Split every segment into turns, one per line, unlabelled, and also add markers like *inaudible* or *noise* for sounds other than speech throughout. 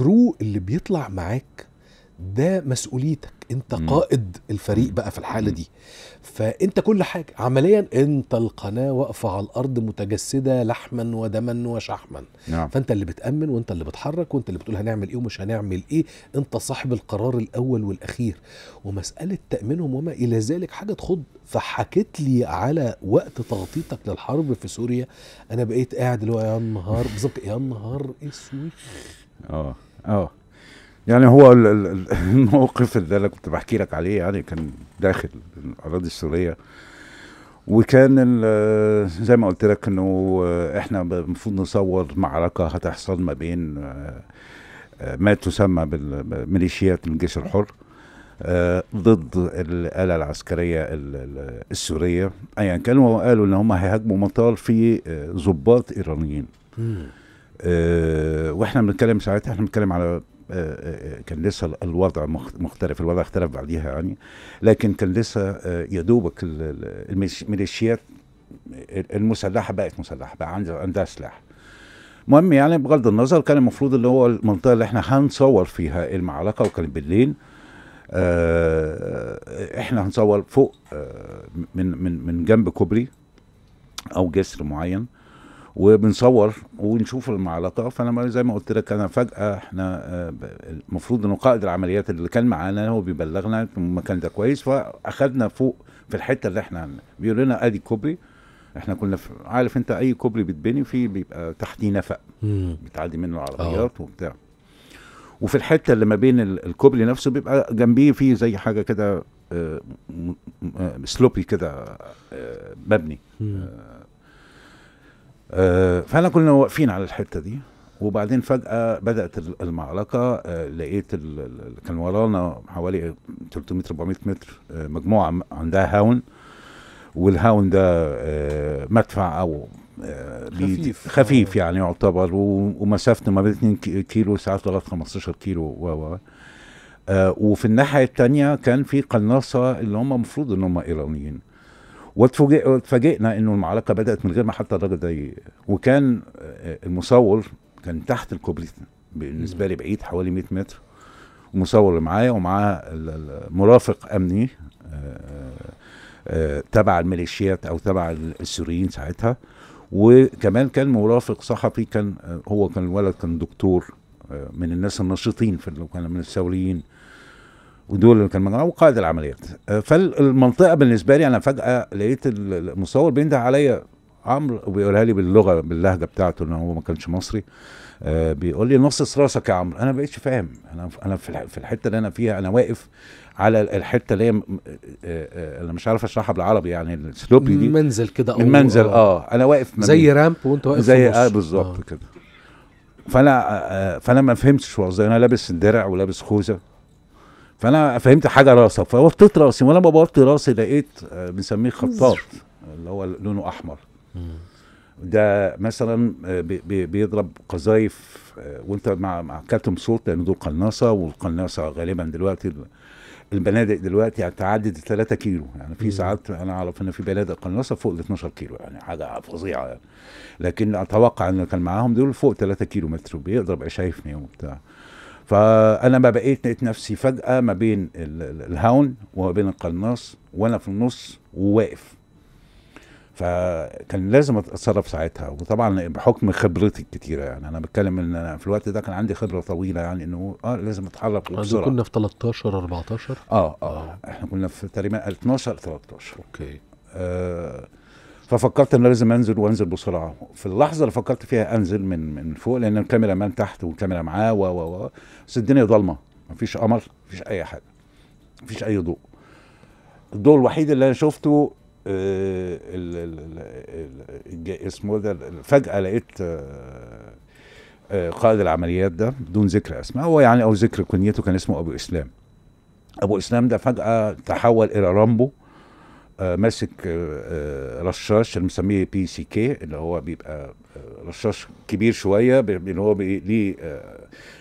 الكرو اللي بيطلع معاك ده مسؤوليتك انت مم. قائد الفريق بقى في الحاله دي فانت كل حاجه عمليا انت القناه واقفه على الارض متجسده لحما ودما وشحما نعم. فانت اللي بتامن وانت اللي بتحرك وانت اللي بتقول هنعمل ايه ومش هنعمل ايه انت صاحب القرار الاول والاخير ومساله تامينهم وما الى ذلك حاجه تخض فحكيت لي على وقت تغطيتك للحرب في سوريا انا بقيت قاعد اللي هو يا نهار بالظبط يا نهار اسود اه اه يعني هو *laughs* الموقف اللي انا كنت بحكي لك عليه يعني كان داخل الاراضي السوريه وكان زي ما قلت لك انه احنا المفروض نصور معركه هتحصل ما بين آه، ما تسمى بالميليشيات الجيش الحر آه، ضد الآلة العسكرية السورية أيا يعني كانوا قالوا إن هم هيهاجموا مطار فيه آه، ضباط إيرانيين آه، واحنا بنتكلم ساعتها احنا بنتكلم على آه، آه، كان لسه الوضع مختلف الوضع اختلف بعديها يعني لكن كان لسه يدوبك الميليشيات المسلحه بقت مسلحه بقى عندها سلاح المهم يعني بغض النظر كان المفروض اللي هو المنطقه اللي احنا هنصور فيها إيه المعركه وكان بالليل اه احنا هنصور فوق من من من جنب كوبري او جسر معين وبنصور ونشوف المعلقه فانا زي ما قلت لك انا فجاه احنا آه، المفروض انه قائد العمليات اللي كان معانا هو بيبلغنا المكان ده كويس فاخذنا فوق في الحته اللي احنا بيقول لنا ادي كوبري احنا كنا في عارف انت اي كوبري بتبني فيه بيبقى تحتيه نفق بتعدي منه العربيات آه. وبتاع وفي الحته اللي ما بين الكوبري نفسه بيبقى جنبيه فيه زي حاجه كده آه، سلوبي كده مبني آه، فاحنا كنا واقفين على الحته دي وبعدين فجأة بدأت المعركة آه، لقيت كان ورانا حوالي 300 400 متر آه، مجموعة عندها هاون والهاون ده مدفع أو خفيف خفيف يعني يعتبر ومسافته ما بين 2 كيلو ساعات لغاية 15 كيلو و و وفي الناحية الثانيه كان في قناصة اللي هم المفروض إن هم إيرانيين واتفاجئنا انه المعركه بدات من غير ما حتى الراجل ده وكان آه، المصور كان تحت الكوبري بالنسبه لي بعيد حوالي 100 متر المصور اللي معايا ومعاه مرافق امني آه، آه، تبع الميليشيات او تبع السوريين ساعتها وكمان كان مرافق صحفي كان هو كان الولد كان دكتور من الناس النشيطين في كان من الثوريين ودول اللي كان معاه وقائد العمليات آه، فالمنطقه بالنسبه لي انا فجاه لقيت المصور بينده عليا عمرو وبيقولها لي باللغه باللهجه بتاعته ان هو ما كانش مصري آه بيقول لي نصص راسك يا عمرو انا ما بقتش فاهم انا انا في الحته اللي انا فيها انا واقف على الحته اللي هي آه، آه، انا مش عارف اشرحها بالعربي يعني السلوبي دي منزل كده من منزل اه انا واقف مبين. زي رامب وانت واقف زي اه بالظبط آه. كده فانا آه فانا ما فهمتش والله انا لابس درع ولابس خوذه فانا فهمت حاجه راسك فوطيت راسي وانا بوطي راسي لقيت آه، بنسميه خطاط اللي هو لونه احمر ده مثلا آه، بيضرب قذايف آه، وانت مع مع كابتن صوت لان دول قناصه والقناصه غالبا دلوقتي البنادق دلوقتي تعدد 3 كيلو يعني في ساعات انا اعرف ان في بنادق قناصه فوق ال 12 كيلو يعني حاجه فظيعه يعني. لكن اتوقع ان كان معاهم دول فوق 3 كيلو متر وبيضرب عشايفني وبتاع فانا ما بقيت لقيت نفسي فجاه ما بين الهاون وما بين القناص وانا في النص وواقف فكان لازم اتصرف ساعتها وطبعا بحكم خبرتي الكتيره يعني انا بتكلم ان انا في الوقت ده كان عندي خبره طويله يعني انه اه لازم اتحرك آه، بسرعه كنا في 13 14 اه اه, آه. احنا كنا في تقريبا 12 13 اوكي آه ففكرت ان لازم انزل وانزل بسرعه في اللحظه اللي فكرت فيها انزل من من فوق لان الكاميرا مان تحت والكاميرا معاه و و و بس الدنيا ضلمه مفيش قمر مفيش اي حاجه مفيش اي ضوء الضوء الوحيد اللي انا شفته آه، اسمه ده فجاه لقيت آه، آه، قائد العمليات ده بدون ذكر اسماء هو يعني او ذكر كنيته كان اسمه ابو اسلام ابو اسلام ده فجاه تحول الى رامبو ماسك آه، آه، رشاش اللي بنسميه بي سي كي اللي هو بيبقى آه، رشاش كبير شويه اللي هو ليه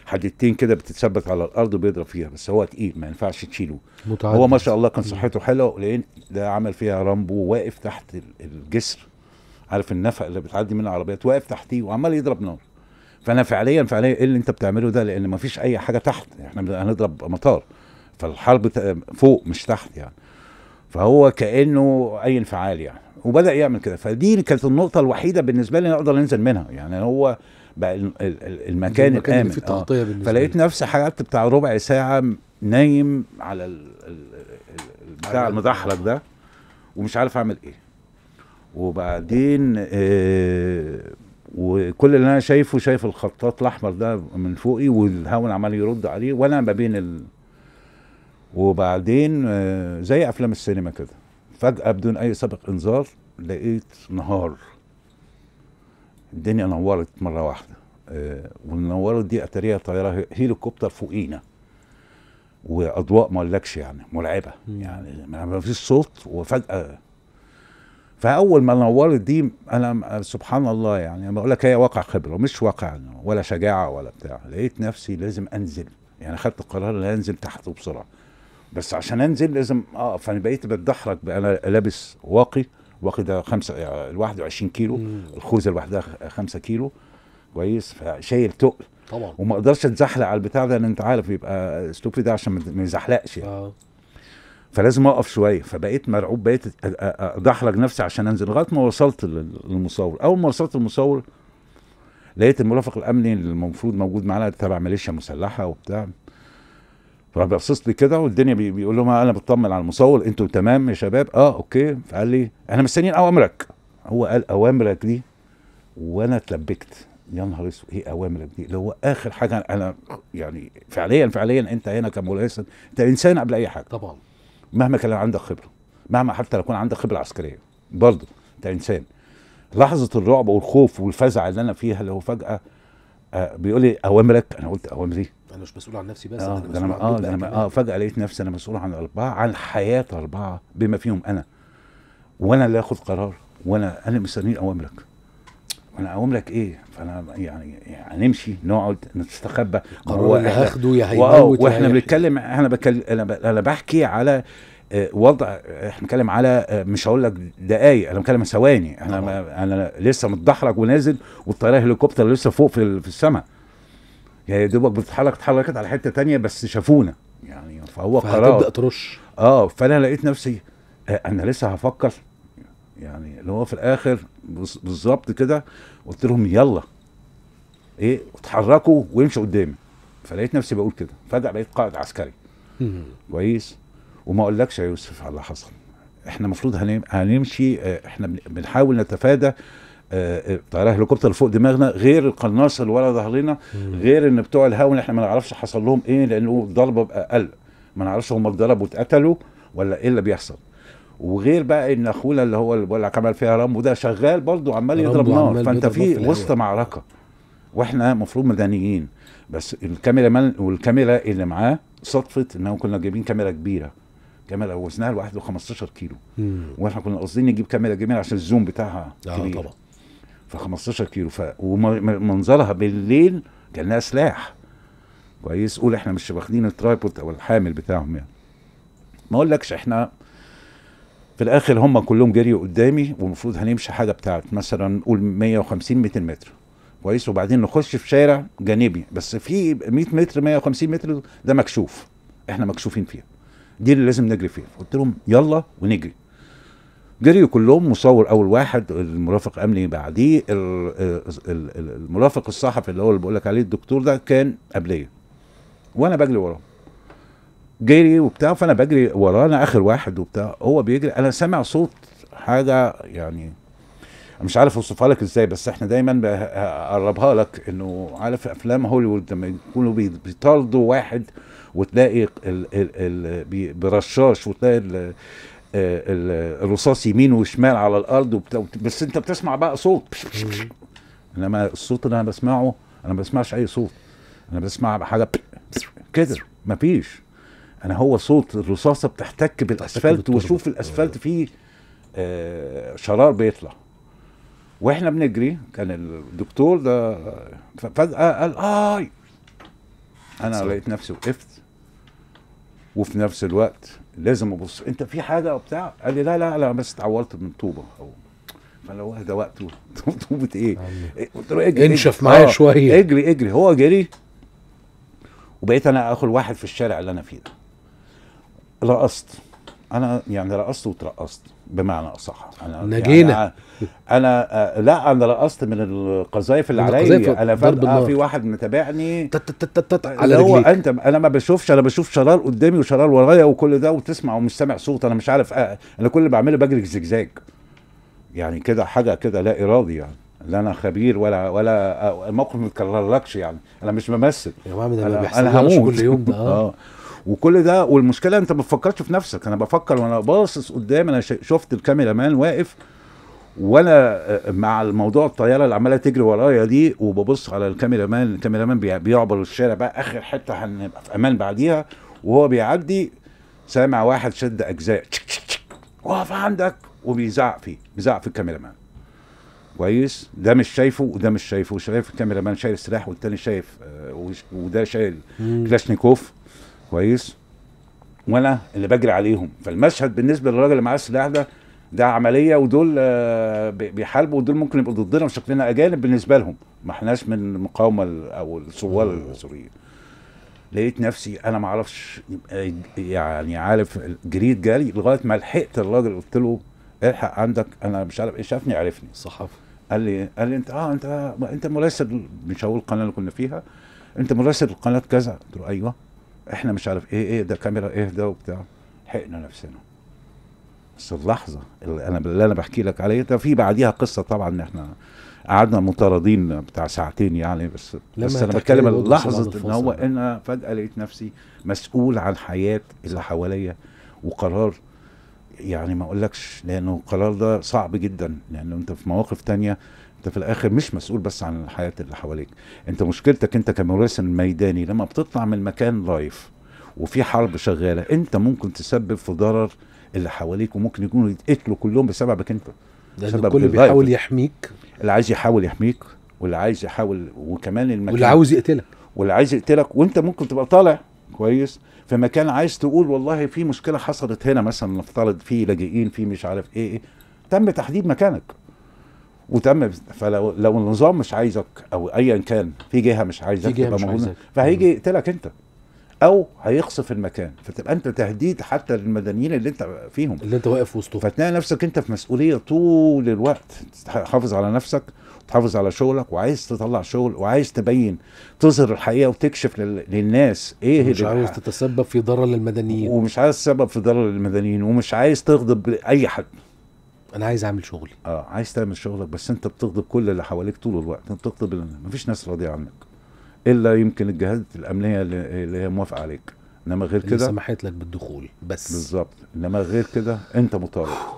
حدتين كده بتتثبت على الارض وبيضرب فيها بس هو تقيل ما ينفعش تشيله متعدد. هو ما شاء الله كان صحته حلوه لان ده عمل فيها رامبو واقف تحت الجسر عارف النفق اللي بتعدي منه العربيات واقف تحتيه وعمال يضرب نار فانا فعليا فعليا ايه اللي انت بتعمله ده لان ما فيش اي حاجه تحت احنا هنضرب مطار فالحرب فوق مش تحت يعني فهو كانه اي انفعال يعني وبدا يعمل كده فدي كانت النقطه الوحيده بالنسبه لي اقدر انزل منها يعني هو بقى المكان, المكان الامن في آه. فلقيت نفسي حاجات بتاع ربع ساعه نايم على البتاع المدحرج ده ومش عارف اعمل ايه وبعدين آه وكل اللي انا شايفه شايف الخطاط الاحمر ده من فوقي والهواء عمال يرد عليه وانا ما بين وبعدين آه، زي افلام السينما كده فجاه بدون اي سابق انذار لقيت نهار الدنيا نورت مره واحده آه، والنورت دي اتاريها طياره هيليكوبتر فوقينا واضواء ما اقولكش يعني مرعبه يعني ما فيش صوت وفجاه فاول ما نورت دي انا سبحان الله يعني بقول لك هي واقع خبره مش واقع ولا شجاعه ولا بتاع لقيت نفسي لازم انزل يعني خدت القرار ان انزل تحت بسرعه بس عشان انزل لازم اه فانا بقيت بتدحرج انا لابس واقي واقي ده خمسه آه، ال 21 كيلو الخوذه لوحدها 5 كيلو كويس فشايل تقل طبعا وما اقدرش اتزحلق على البتاع ده لان انت عارف يبقى اسلوبي ده عشان ما يزحلقش يعني. آه. فلازم اقف شويه فبقيت مرعوب بقيت ادحرج نفسي عشان انزل لغايه ما وصلت للمصور اول ما وصلت للمصور لقيت المرافق الامني اللي المفروض موجود معانا تبع ميليشيا مسلحه وبتاع فبصص لي كده والدنيا بيقول لهم انا بطمن على المصور انتوا تمام يا شباب اه اوكي فقال لي احنا مستنيين اوامرك هو قال اوامرك دي وانا اتلبكت يا نهار اسود ايه اوامرك دي اللي هو اخر حاجه انا يعني فعليا فعليا انت هنا كمولانا انت انسان قبل اي حاجه طبعا مهما كان عندك خبره مهما حتى لو كان عندك خبره عسكريه برضه انت انسان لحظه الرعب والخوف والفزع اللي انا فيها اللي هو فجاه آه، بيقول لي اوامرك انا قلت اوامري إيه؟ انا مش مسؤول عن نفسي بس اه انا مسؤول اه انا اه فجاه لقيت نفسي انا مسؤول عن اربعه عن حياه اربعه بما فيهم انا وانا اللي اخد قرار وانا انا مستني اوامرك انا اوامرك ايه فانا يعني هنمشي يعني نقعد نستخبى هو هاخده يا هيموت واحنا بنتكلم انا بكلم انا بحكي على آه، وضع احنا بنتكلم على آه، مش هقول لك دقايق انا بتكلم ثواني انا انا لسه متدحرج ونازل والطياره هليكوبتر لسه فوق في السماء يعني يا دوبك بتتحرك اتحركت على حته تانية بس شافونا يعني فهو قرار فهتبدا ترش اه فانا لقيت نفسي آه، انا لسه هفكر يعني اللي هو في الاخر بالظبط كده قلت لهم يلا ايه اتحركوا وامشوا قدامي فلقيت نفسي بقول كده فجاه بقيت قائد عسكري كويس وما اقولكش يا يوسف على اللي حصل احنا المفروض هنمشي آه، احنا بنحاول نتفادى طيارة آه، هليكوبتر فوق دماغنا غير القناص اللي ورا ظهرنا غير ان بتوع الهاون احنا ما نعرفش حصل لهم ايه لانه بقى اقل ما نعرفش هم اتضربوا اتقتلوا ولا ايه اللي بيحصل وغير بقى ان اخونا اللي هو اللي بقول لك عمل فيها رامبو ده شغال برضه عمال يضرب نار فانت في وسط معركه واحنا المفروض مدنيين بس الكاميرا مان والكاميرا اللي معاه صدفت انهم كنا جايبين كاميرا كبيره كاميرا وزنها لوحده 15 كيلو واحنا كنا قاصدين نجيب كاميرا جميله عشان الزوم بتاعها آه، كبير آه طبعا ف 15 كيلو ف ومنظرها بالليل كانها سلاح كويس قول احنا مش واخدين الترايبود او الحامل بتاعهم يعني ما اقولكش احنا في الاخر هم كلهم جريوا قدامي والمفروض هنمشي حاجه بتاعت مثلا قول 150 200 متر كويس وبعدين نخش في شارع جانبي بس في 100 متر 150 متر ده مكشوف احنا مكشوفين فيها دي اللي لازم نجري فيها قلت لهم يلا ونجري جريوا كلهم مصور اول واحد المرافق امني بعديه المرافق الصحفي اللي هو اللي بقول لك عليه الدكتور ده كان قبليه وانا بجري وراه جري وبتاع فانا بجري وراه انا اخر واحد وبتاع هو بيجري انا سامع صوت حاجه يعني مش عارف اوصفها لك ازاي بس احنا دايما بقربها لك انه عارف افلام هوليوود لما يكونوا بيطاردوا واحد وتلاقي ال ال ال برشاش وتلاقي آه، الرصاص يمين وشمال على الارض وبت... بس انت بتسمع بقى صوت انما الصوت اللي انا بسمعه انا ما بسمعش اي صوت انا بسمع حاجه كده ما فيش انا هو صوت الرصاصه بتحتك بالاسفلت واشوف الاسفلت آه. فيه آه، شرار بيطلع واحنا بنجري كان الدكتور ده فجاه قال اي انا لقيت نفسي وقفت وفي نفس الوقت لازم ابص انت في حاجه بتاع قال لي لا لا لا بس اتعورت من طوبه او فانا هو ده وقته طوبه إيه؟, يعني ايه قلت له اجري انشف معايا آه، شويه اجري اجري هو جري وبقيت انا اخر واحد في الشارع اللي انا فيه ده رقصت انا يعني رقصت وترقصت بمعنى اصح انا يعني نجينا يعني انا آه، لا انا رقصت من القذايف اللي عليا انا فجاه في واحد متابعني على هو انت انا ما بشوفش انا بشوف شرار قدامي وشرار ورايا وكل ده وتسمع ومش سامع صوت انا مش عارف أه. انا كل اللي بعمله بجري زجزاج يعني كده حاجه كده لا ارادي يعني لا انا خبير ولا ولا آه، الموقف ما يتكررلكش يعني انا مش ممثل يا جماعه ده انا هموت كل يوم ده *laughs* اه, آه. وكل ده والمشكله انت ما بتفكرش في نفسك انا بفكر وانا باصص قدام انا شفت الكاميرا مان واقف وانا مع الموضوع الطياره اللي عماله تجري ورايا دي وببص على الكاميرا مان الكاميرا مان بيعبر الشارع بقى اخر حته هنبقى في امان بعديها وهو بيعدي سامع واحد شد اجزاء واقف عندك وبيزعق فيه بيزعق في الكاميرا مان كويس ده مش شايفه وده مش شايفه شايف الكاميرا مان شايل سلاح والتاني شايف وده شايل كلاشنيكوف كويس وانا اللي بجري عليهم فالمشهد بالنسبه للراجل اللي معاه السلاح ده ده عمليه ودول آه، بيحاربوا ودول ممكن يبقوا ضدنا وشكلنا اجانب بالنسبه لهم ما احناش من المقاومه او الثوار السوريين آه. لقيت نفسي انا ما اعرفش يعني عارف جريت جري لغايه ما لحقت الراجل قلت له الحق عندك انا مش عارف ايه شافني عرفني صحف قال لي قال لي انت اه انت انت مراسل مش هقول القناه اللي كنا فيها انت مراسل القناه كذا قلت له ايوه احنا مش عارف ايه ايه ده كاميرا ايه ده وبتاع حقنا نفسنا بس اللحظه اللي انا اللي انا بحكي لك عليه ده في بعديها قصه طبعا ان احنا قعدنا مطاردين بتاع ساعتين يعني بس بس انا بتكلم لحظه ان هو انا فجاه لقيت نفسي مسؤول عن حياه اللي حواليا وقرار يعني ما اقولكش لانه القرار ده صعب جدا لانه انت في مواقف تانية انت في الاخر مش مسؤول بس عن الحياه اللي حواليك انت مشكلتك انت كمراسل ميداني لما بتطلع من مكان لايف وفي حرب شغاله انت ممكن تسبب في ضرر اللي حواليك وممكن يكونوا يتقتلوا كلهم بسببك انت لان الكل بيحاول يحميك اللي عايز يحاول يحميك واللي عايز يحاول وكمان المكان واللي عاوز يقتلك واللي عايز يقتلك وانت ممكن تبقى طالع كويس في مكان عايز تقول والله في مشكله حصلت هنا مثلا نفترض في لاجئين في مش عارف ايه, إيه. تم تحديد مكانك وتم فلو لو النظام مش عايزك او ايا كان في جهه مش عايزك في جهة مش عايزك. فهيجي يقتلك انت او هيخصف المكان فتبقى انت تهديد حتى للمدنيين اللي انت فيهم اللي انت واقف وسطهم فتلاقي نفسك انت في مسؤوليه طول الوقت تحافظ على نفسك تحافظ على شغلك وعايز تطلع شغل وعايز تبين تظهر الحقيقه وتكشف للناس ايه مش عايز تتسبب في ضرر للمدنيين ومش عايز تتسبب في ضرر للمدنيين ومش عايز تغضب اي حد انا عايز اعمل شغلي اه عايز تعمل شغلك بس انت بتغضب كل اللي حواليك طول الوقت انت بتغضب مفيش ناس راضيه عنك الا يمكن الجهات الامنيه اللي هي موافقه عليك انما غير كده سمحت لك بالدخول بس بالظبط انما غير كده انت مطالب